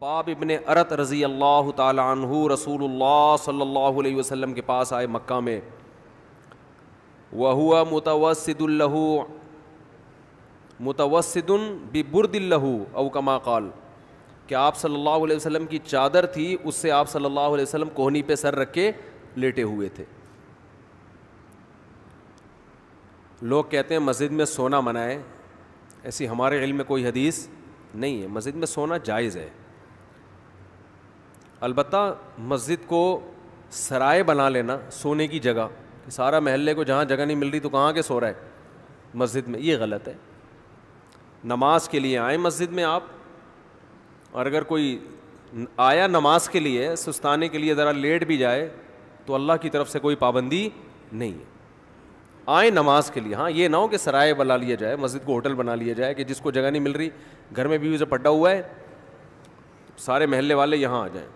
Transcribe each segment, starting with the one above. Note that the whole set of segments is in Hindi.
बाब इबन अरत रज़ी अल्लाह तु रसूलुल्लाह सल्लल्लाहु अलैहि के पास आए मक् में वहुआ मुतवसदुल्लहू मुतवसदन बिबुरदिल्लहू अवकमा काल क्या आप सल्लल्लाहु अलैहि की चादर थी उससे आप सल्लल्लाहु अलैहि कोहनी पे सर रख के लेटे हुए थे लोग कहते हैं मस्जिद में सोना मनाए ऐसी हमारे इल में कोई हदीस नहीं है मस्जिद में सोना जायज़ है अलबत् मस्जिद को सराय बना लेना सोने की जगह सारा महल्ले को जहाँ जगह नहीं मिल रही तो कहाँ के सो रहा है मस्जिद में ये गलत है नमाज के लिए आए मस्जिद में आप और अगर कोई आया नमाज के लिए सुस्ताने के लिए ज़रा लेट भी जाए तो अल्लाह की तरफ से कोई पाबंदी नहीं है आए नमाज के लिए हाँ ये ना हो कि सराय बना लिया जाए मस्जिद को होटल बना लिया जाए कि जिसको जगह नहीं मिल रही घर में भी उसे पड्डा हुआ है सारे महल्ले वाले यहाँ आ जाएँ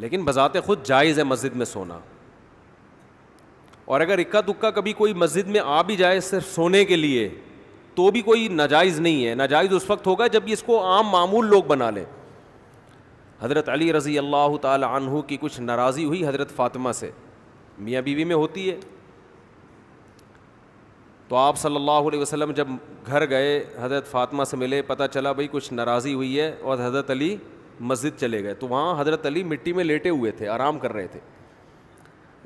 लेकिन बज़ात ख़ुद जायज़ है मस्जिद में सोना और अगर इक्का दुक्का कभी कोई मस्जिद में आ भी जाए सिर्फ सोने के लिए तो भी कोई नाजायज़ नहीं है नाजायज़ उस वक्त होगा जब इसको आम मामूल लोग बना लें हज़रत अली रज़ी अल्लाह तहु की कुछ नाराज़ी हुई हज़रत फ़ातिमा से मियाँ बीवी में होती है तो आप सल्लल्लाहु अलैहि वसल्लम जब घर गए हज़रत फ़ातिमा से मिले पता चला भाई कुछ नाराज़ी हुई है और हज़रत अली मस्जिद चले गए तो वहाँ हज़रत अली मिट्टी में लेटे हुए थे आराम कर रहे थे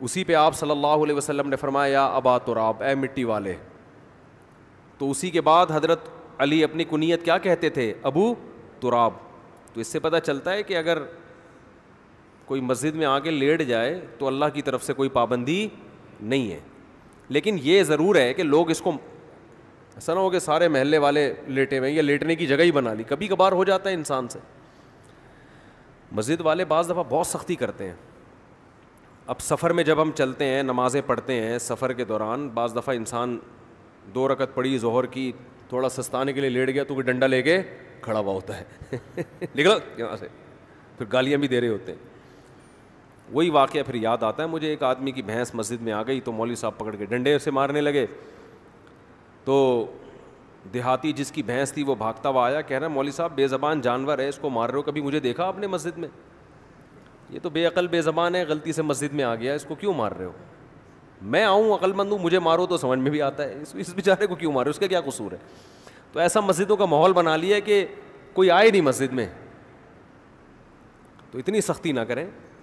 उसी पे आप सल्लल्लाहु अलैहि वसल्लम ने फरमाया या अबा तुराब तो ए मिट्टी वाले तो उसी के बाद हज़रत अली अपनी कुनीत क्या कहते थे अबू तुराब तो, तो इससे पता चलता है कि अगर कोई मस्जिद में आके लेट जाए तो अल्लाह की तरफ से कोई पाबंदी नहीं है लेकिन ये ज़रूर है कि लोग इसको ऐसा ना हो कि सारे महल्ले वाले लेटे हुए या लेटने की जगह ही बना ली कभी कभार हो जाता है इंसान से मस्जिद वाले बज़ दफ़ा बहुत सख्ती करते हैं अब सफ़र में जब हम चलते हैं नमाज़ें पढ़ते हैं सफ़र के दौरान बज़ दफ़ा इंसान दो रकत पड़ी जहर की थोड़ा सस्ताने के लिए लेट गया तो कोई डंडा लेके खड़ा हुआ होता है निकलो यहाँ से फिर गालियाँ भी दे रहे होते हैं वही वाक़ फिर याद आता है मुझे एक आदमी की भैंस मस्जिद में आ गई तो मौलवी साहब पकड़ के डंडे से मारने लगे तो देहाती जिसकी भैंस थी वो भागता हुआ आया कह रहा मौली साहब बेज़बान जानवर है इसको मार रहे हो कभी मुझे देखा आपने मस्जिद में ये तो बेअल बेज़बान है गलती से मस्जिद में आ गया इसको क्यों मार रहे हो मैं आऊँ अकलमंद हूँ मुझे मारो तो समझ में भी आता है इस इस बेचारे को क्यों मारो उसका क्या कसूर है तो ऐसा मस्जिदों का माहौल बना लिया कि कोई आए नहीं मस्जिद में तो इतनी सख्ती ना करें